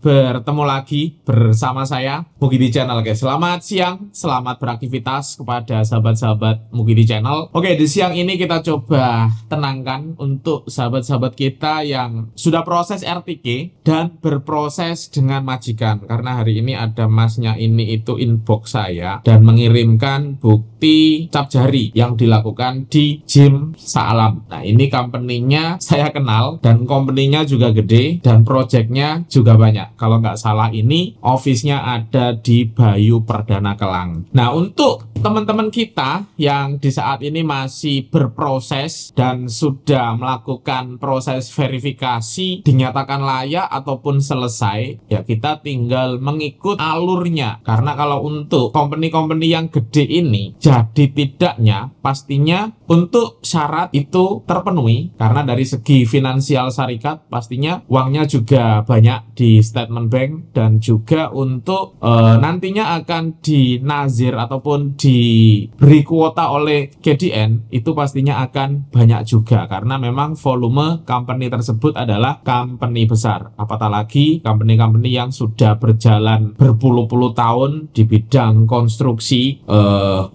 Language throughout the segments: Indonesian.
bertemu lagi bersama saya Mugidi Channel guys. Selamat siang, selamat beraktivitas kepada sahabat-sahabat Mugidi Channel. Oke, di siang ini kita coba tenangkan untuk sahabat-sahabat kita yang sudah proses RTK dan berproses dengan majikan. Karena hari ini ada masnya ini itu inbox saya dan mengirimkan bukti cap jari yang dilakukan di Gym Salam. Nah, ini company-nya saya kenal dan company-nya juga gede dan project-nya juga banyak kalau nggak salah ini office-nya ada di Bayu Perdana Kelang. Nah, untuk teman-teman kita yang di saat ini masih berproses dan sudah melakukan proses verifikasi dinyatakan layak ataupun selesai, ya kita tinggal mengikut alurnya. Karena kalau untuk company-company yang gede ini jadi tidaknya pastinya untuk syarat itu terpenuhi karena dari segi finansial syarikat pastinya uangnya juga banyak di state. Investment Bank dan juga untuk e, nantinya akan dinazir ataupun diberi kuota oleh KDN itu pastinya akan banyak juga karena memang volume company tersebut adalah company besar apatah lagi company-company yang sudah berjalan berpuluh-puluh tahun di bidang konstruksi e,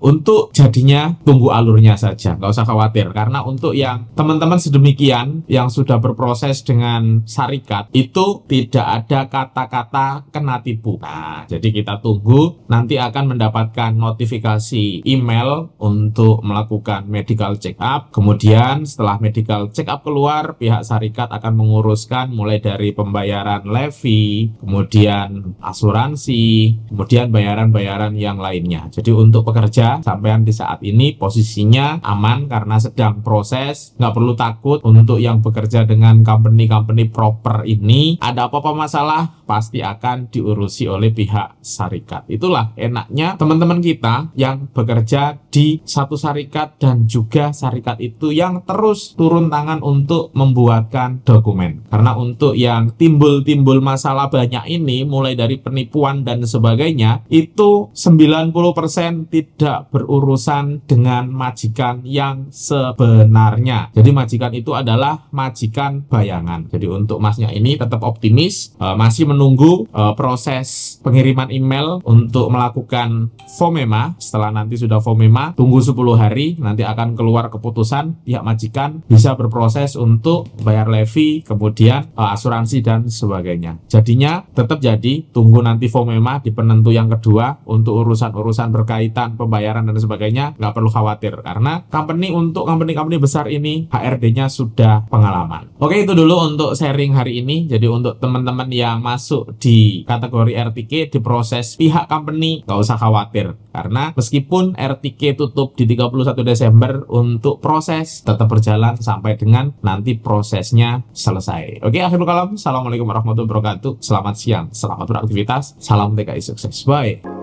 untuk jadinya tunggu alurnya saja nggak usah khawatir karena untuk yang teman-teman sedemikian yang sudah berproses dengan syarikat itu tidak ada kata kata-kata kena tipu. Nah, jadi kita tunggu nanti akan mendapatkan notifikasi email untuk melakukan medical check up. Kemudian setelah medical check up keluar, pihak syarikat akan menguruskan mulai dari pembayaran levy, kemudian asuransi, kemudian bayaran-bayaran yang lainnya. Jadi untuk pekerja sampean di saat ini posisinya aman karena sedang proses, nggak perlu takut untuk yang bekerja dengan company-company proper ini ada apa-apa masalah pasti akan diurusi oleh pihak syarikat. Itulah enaknya teman-teman kita yang bekerja di satu syarikat dan juga syarikat itu yang terus turun tangan untuk membuatkan dokumen. Karena untuk yang timbul-timbul masalah banyak ini mulai dari penipuan dan sebagainya itu 90% tidak berurusan dengan majikan yang sebenarnya. Jadi majikan itu adalah majikan bayangan. Jadi untuk masnya ini tetap optimis, eh, mas masih menunggu uh, proses pengiriman email untuk melakukan FOMEMA. Setelah nanti sudah FOMEMA, tunggu 10 hari, nanti akan keluar keputusan pihak majikan bisa berproses untuk bayar levy, kemudian uh, asuransi dan sebagainya. Jadinya tetap jadi tunggu nanti FOMEMA di penentu yang kedua untuk urusan-urusan berkaitan pembayaran dan sebagainya nggak perlu khawatir karena company untuk company-company besar ini HRD-nya sudah pengalaman. Oke itu dulu untuk sharing hari ini. Jadi untuk teman-teman yang masuk di kategori RTK diproses pihak company nggak usah khawatir karena meskipun RTK tutup di 31 Desember untuk proses tetap berjalan sampai dengan nanti prosesnya selesai. Oke, akhir kalam. Assalamualaikum warahmatullahi wabarakatuh. Selamat siang, selamat beraktivitas, salam TKI sukses. Bye.